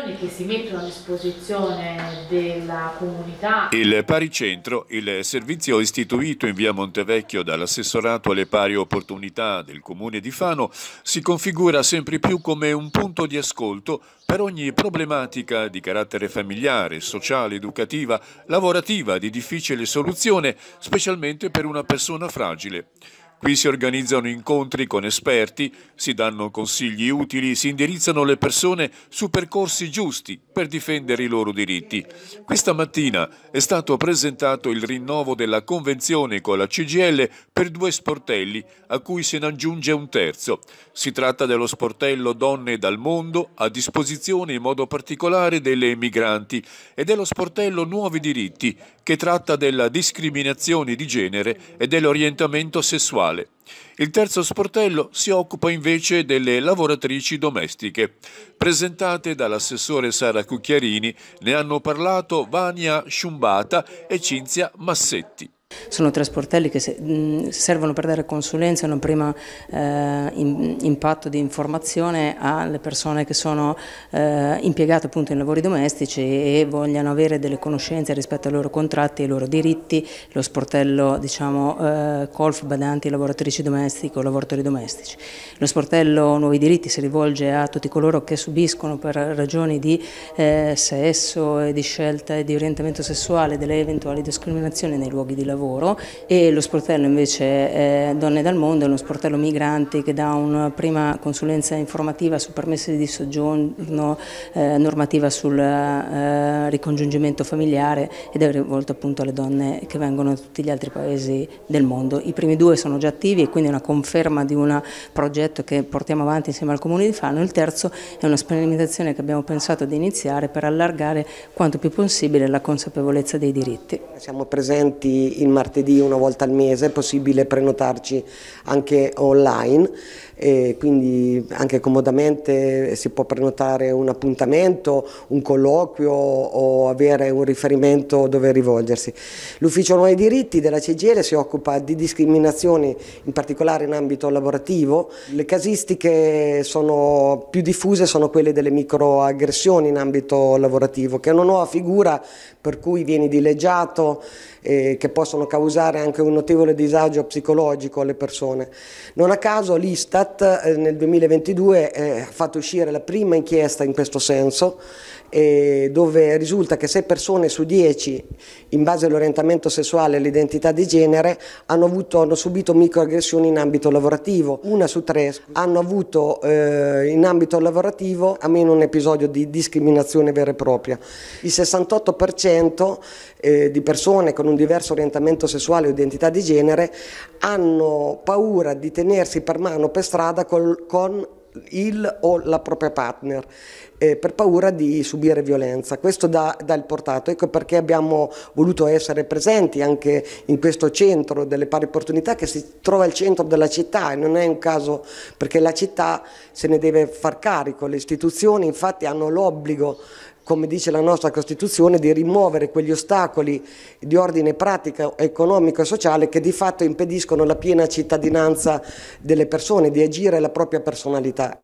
istituzioni che si mettono a disposizione della comunità. Il Paricentro, il servizio istituito in via Montevecchio dall'assessorato alle pari opportunità del comune di Fano, si configura sempre più come un punto di ascolto per ogni problematica di carattere familiare, sociale, educativa, lavorativa di difficile soluzione, specialmente per una persona fragile. Qui si organizzano incontri con esperti, si danno consigli utili, si indirizzano le persone su percorsi giusti per difendere i loro diritti. Questa mattina è stato presentato il rinnovo della convenzione con la CGL per due sportelli, a cui se ne aggiunge un terzo. Si tratta dello sportello Donne dal Mondo, a disposizione in modo particolare delle emigranti, e dello sportello Nuovi Diritti, che tratta della discriminazione di genere e dell'orientamento sessuale sessuale. Il terzo sportello si occupa invece delle lavoratrici domestiche. Presentate dall'assessore Sara Cucchiarini ne hanno parlato Vania Sciumbata e Cinzia Massetti. Sono tre sportelli che mm, servono per dare consulenza in un primo eh, impatto di informazione alle persone che sono eh, impiegate appunto in lavori domestici e vogliano avere delle conoscenze rispetto ai loro contratti, e ai loro diritti, lo sportello diciamo eh, colf badanti lavoratrici domestici o lavoratori domestici. Lo sportello nuovi diritti si rivolge a tutti coloro che subiscono per ragioni di eh, sesso e di scelta e di orientamento sessuale delle eventuali discriminazioni nei luoghi di lavoro lavoro e lo sportello invece è Donne dal Mondo è uno sportello migranti che dà una prima consulenza informativa su permessi di soggiorno, eh, normativa sul eh, ricongiungimento familiare ed è rivolto appunto alle donne che vengono da tutti gli altri paesi del mondo. I primi due sono già attivi e quindi è una conferma di un progetto che portiamo avanti insieme al Comune di Fano, il terzo è una sperimentazione che abbiamo pensato di iniziare per allargare quanto più possibile la consapevolezza dei diritti. Siamo presenti in martedì una volta al mese, è possibile prenotarci anche online, e quindi anche comodamente si può prenotare un appuntamento, un colloquio o avere un riferimento dove rivolgersi. L'ufficio nuovi diritti della CGL si occupa di discriminazioni, in particolare in ambito lavorativo. Le casistiche sono più diffuse sono quelle delle microaggressioni in ambito lavorativo, che è una nuova figura per cui vieni dileggiato, eh, che possono possono causare anche un notevole disagio psicologico alle persone. Non a caso l'Istat eh, nel 2022 eh, ha fatto uscire la prima inchiesta in questo senso dove risulta che 6 persone su 10 in base all'orientamento sessuale e all'identità di genere hanno, avuto, hanno, subito microaggressioni in ambito lavorativo, una su 3 hanno avuto eh, in ambito lavorativo almeno un episodio di discriminazione vera e propria. Il 68% eh, di persone con un diverso orientamento sessuale o identità di genere hanno paura di tenersi per mano per strada col, con il o la propria partner eh, per paura di subire violenza. Questo dà, dà, il portato, ecco perché abbiamo voluto essere presenti anche in questo centro delle pari opportunità che si trova al centro della città e non è un caso perché la città se ne deve far carico, le istituzioni infatti hanno l'obbligo come dice la nostra Costituzione, di rimuovere quegli ostacoli di ordine pratico, economico e sociale che di fatto impediscono la piena cittadinanza delle persone, di agire la propria personalità.